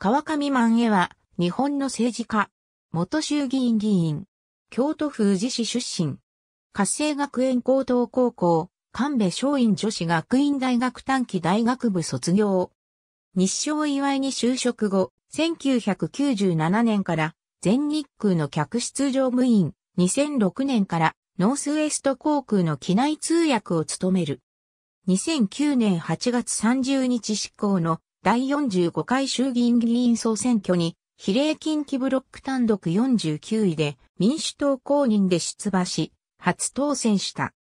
川上万恵は、日本の政治家、元衆議院議員、京都府宇治市出身、活性学園高等高校、神戸松陰女子学院大学短期大学部卒業。日照祝いに就職後、1997年から全日空の客室乗務員、2006年からノースウエスト航空の機内通訳を務める。2009年8月30日執行の第45回衆議院議員総選挙に、比例近畿ブロック単独49位で民主党公認で出馬し、初当選した。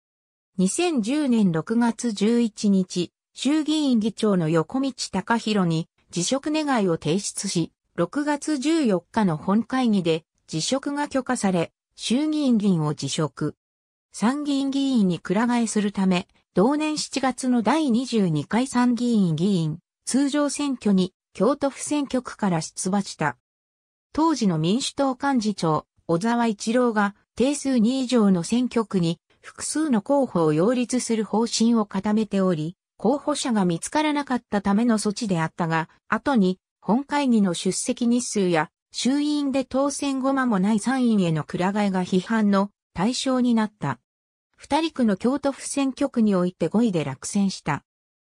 2010年6月11日、衆議院議長の横道隆弘に辞職願を提出し、6月14日の本会議で辞職が許可され、衆議院議員を辞職。参議院議員にく替えするため、同年7月の第22回参議院議員通常選挙に京都府選挙区から出馬した。当時の民主党幹事長、小沢一郎が定数2以上の選挙区に複数の候補を擁立する方針を固めており、候補者が見つからなかったための措置であったが、後に本会議の出席日数や衆院で当選後間もない参院へのくら替えが批判の対象になった。二人区の京都府選挙区において5位で落選した。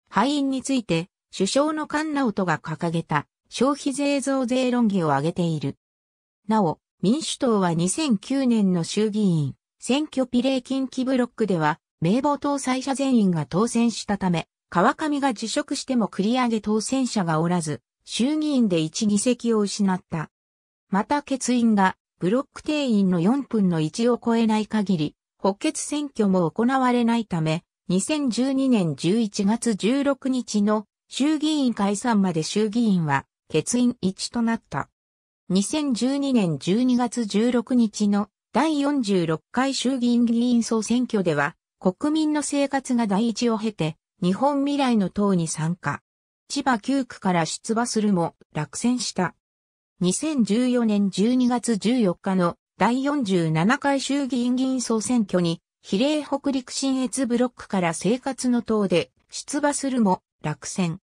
敗因について首相のカナウトが掲げた消費税増税論議を挙げている。なお、民主党は2009年の衆議院選挙比例近畿ブロックでは名簿当選者全員が当選したため、川上が辞職しても繰り上げ当選者がおらず、衆議院で1議席を失った。また欠員がブロック定員の4分の1を超えない限り、補欠選挙も行われないため、2012年11月16日の衆議院解散まで衆議院は欠員一となった。2012年12月16日の第46回衆議院議員総選挙では、国民の生活が第一を経て、日本未来の党に参加。千葉9区から出馬するも落選した。2014年12月14日の第47回衆議院議員総選挙に比例北陸新越ブロックから生活の党で出馬するも落選。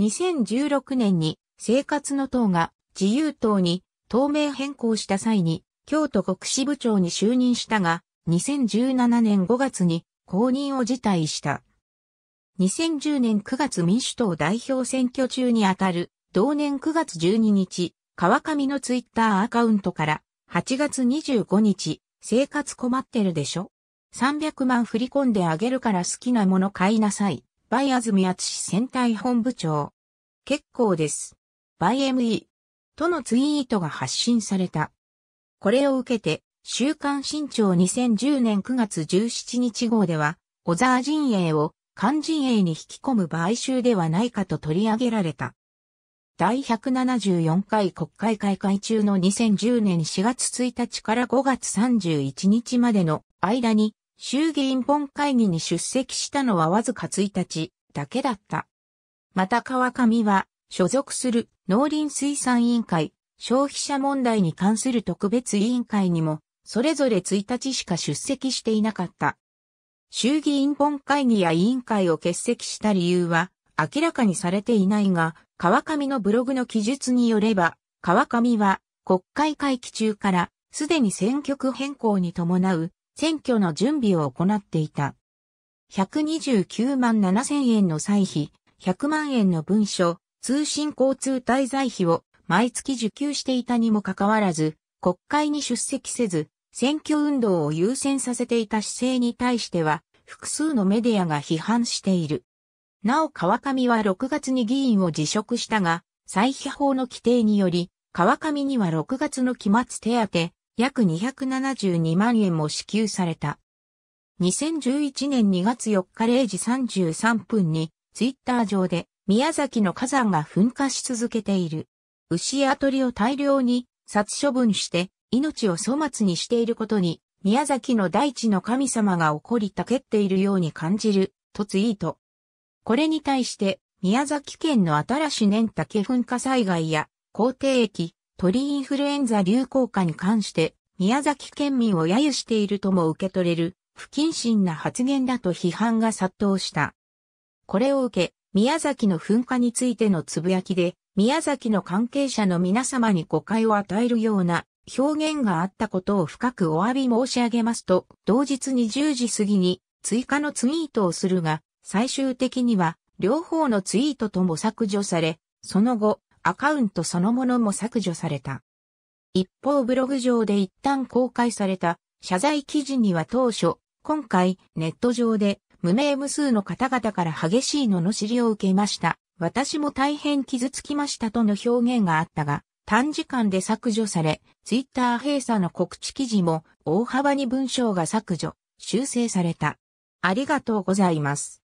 2016年に生活の党が自由党に党名変更した際に京都国支部長に就任したが、2017年5月に公認を辞退した。2010年9月民主党代表選挙中にあたる、同年9月12日、川上のツイッターアカウントから、8月25日、生活困ってるでしょ ?300 万振り込んであげるから好きなもの買いなさい。バイアズミアツシ戦隊本部長。結構です。バイ ME。とのツイートが発信された。これを受けて、週刊新潮2010年9月17日号では、小沢陣営を肝陣営に引き込む買収ではないかと取り上げられた。第174回国会開会中の2010年4月1日から5月31日までの間に衆議院本会議に出席したのはわずか1日だけだった。また川上は、所属する農林水産委員会、消費者問題に関する特別委員会にも、それぞれ1日しか出席していなかった。衆議院本会議や委員会を欠席した理由は明らかにされていないが、川上のブログの記述によれば、川上は国会会期中からすでに選挙区変更に伴う選挙の準備を行っていた。129万7000円の歳費、100万円の文書、通信交通滞在費を毎月受給していたにもかかわらず、国会に出席せず、選挙運動を優先させていた姿勢に対しては、複数のメディアが批判している。なお川上は6月に議員を辞職したが、歳費法の規定により、川上には6月の期末手当、約272万円も支給された。2011年2月4日0時33分に、ツイッター上で、宮崎の火山が噴火し続けている。牛や鳥を大量に殺処分して、命を粗末にしていることに、宮崎の大地の神様が怒りたけっているように感じる、とツイート。これに対して、宮崎県の新し年竹噴火災害や、皇帝駅、鳥インフルエンザ流行下に関して、宮崎県民を揶揄しているとも受け取れる、不謹慎な発言だと批判が殺到した。これを受け、宮崎の噴火についてのつぶやきで、宮崎の関係者の皆様に誤解を与えるような表現があったことを深くお詫び申し上げますと、同日に0時過ぎに追加のツイートをするが、最終的には両方のツイートとも削除され、その後、アカウントそのものも削除された。一方ブログ上で一旦公開された謝罪記事には当初、今回ネット上で無名無数の方々から激しい罵りを受けました。私も大変傷つきましたとの表現があったが、短時間で削除され、ツイッター閉鎖の告知記事も大幅に文章が削除、修正された。ありがとうございます。